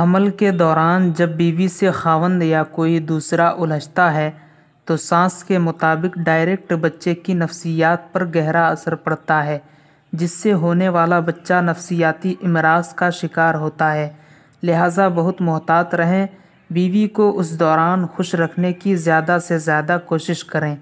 हमल के दौरान जब बीवी से खावंद या कोई दूसरा उलझता है तो सांस के मुताबिक डायरेक्ट बच्चे की नफसियात पर गहरा असर पड़ता है जिससे होने वाला बच्चा नफसियाती इमराज का शिकार होता है लिहाजा बहुत मोहतात रहें बीवी को उस दौरान खुश रखने की ज़्यादा से ज़्यादा कोशिश करें